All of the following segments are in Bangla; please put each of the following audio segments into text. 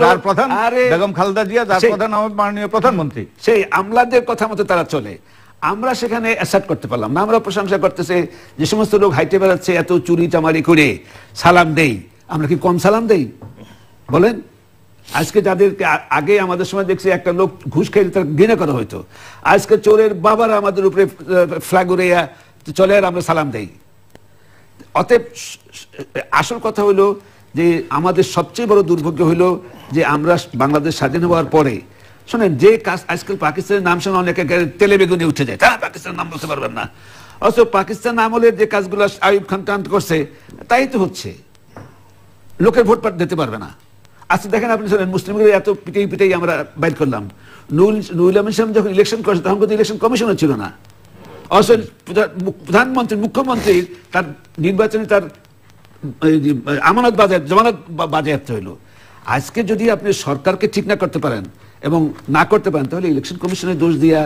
যার প্রধান বেগম খালেদা জিয়া যার প্রধান আমাদের মাননীয় প্রধানমন্ত্রী সেই আমলাদের কথা মতো তারা চলে আমরা সেখানে অ্যাসার্ট করতে পারলাম না আমরা প্রশংসা করতেছে যে সমস্ত লোক হাইটে বেড়াচ্ছে এত চুরি করে সালাম দেই আমরা কি কম সালাম দেই বলেন আজকে যাদেরকে আগে আমাদের সময় দেখছি একটা লোক ঘুষ খেয়ে তার ঘৃণা করা হইতো আজকে চোরের বাবারা আমাদের উপরে ফ্ল্যাগ উড়াইয়া চলে আর আমরা সালাম দেই অতএব আসল কথা হলো যে আমাদের সবচেয়ে বড় দুর্ভাগ্য হলো যে আমরা বাংলাদেশ স্বাধীন হওয়ার পরে শোনেন যে কাজ আজকাল পাকিস্তানের নাম শুনে অনেকে তেলে বেগুনে উঠে যায় তারা পাকিস্তানের নাম বলতে পারবেন না অথচ পাকিস্তান আমলের যে কাজগুলো আয়ুব খান টান করছে তাই তো হচ্ছে লোকের ভোট পাঠ দিতে পারবে না আজকে আচ্ছা, দেখেন আপনি শোনেন মুসলিমগুলো এত পিটাই পিটাই আমরা বাইর করলাম নুল নুরুল আমিন সাহেব যখন ইলেকশন করেছে তখন কিন্তু ইলেকশন কমিশনও ছিল না অথচ প্রধানমন্ত্রী মুখ্যমন্ত্রীর তার নির্বাচনে তার আমানত বাজার জমানত বাজেয়াপ্ত হইল আজকে যদি আপনি সরকারকে ঠিক না করতে পারেন এবং না করতে পারেন তাহলে ইলেকশন কমিশনের দোষ দিয়া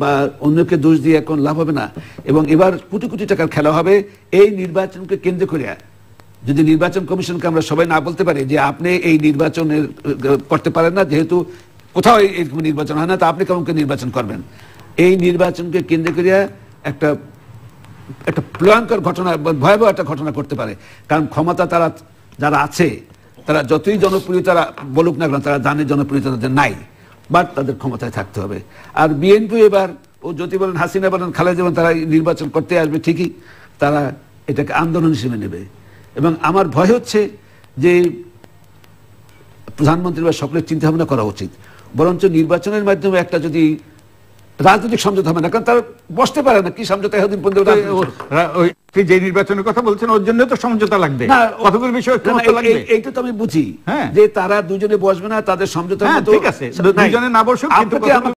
বা অন্যকে দোষ দিয়ে কোন লাভ হবে না এবং এবার কোটি কোটি টাকার খেলা হবে এই নির্বাচনকে কেন্দ্র করিয়া যদি নির্বাচন কমিশনকে আমরা সবাই না বলতে পারি যে আপনি এই নির্বাচনের করতে পারেন না যেহেতু কোথাও এরকম নির্বাচন হয় না তা আপনি কেমন নির্বাচন করবেন এই নির্বাচনকে কেন্দ্র করিয়া একটা একটা ভয়ঙ্কর ঘটনা ভয়াবহ একটা ঘটনা করতে পারে কারণ ক্ষমতা তারা যারা আছে তারা যতই জনপ্রিয়তারা বলুক না কেন তারা জানে জনপ্রিয়তা তাদের নাই বাট তাদের ক্ষমতায় থাকতে হবে আর বিএনপি এবার ও যদি বলেন হাসিনা বলেন খালেদ বলেন তারা নির্বাচন করতে আসবে ঠিকই তারা এটাকে আন্দোলন হিসেবে নেবে এবং আমার ভয় হচ্ছে যে প্রধানমন্ত্রী বা সকলের চিন্তাভাবনা করা উচিত বরঞ্চ নির্বাচনের মাধ্যমে একটা যদি রাজনৈতিক সমঝোতা হবে না কারণ তারা বসতে পারে না কি সমঝোতা এতদিন পর্যন্ত যে নির্বাচনের কথা বলছেন ওর জন্য তো সমঝোতা লাগবে লাগবে এইটা তো আমি বুঝি হ্যাঁ। যে তারা দুজনে বসবে না তাদের সমঝোতা হ্যাঁ, ঠিক আছে দুজনে না বসে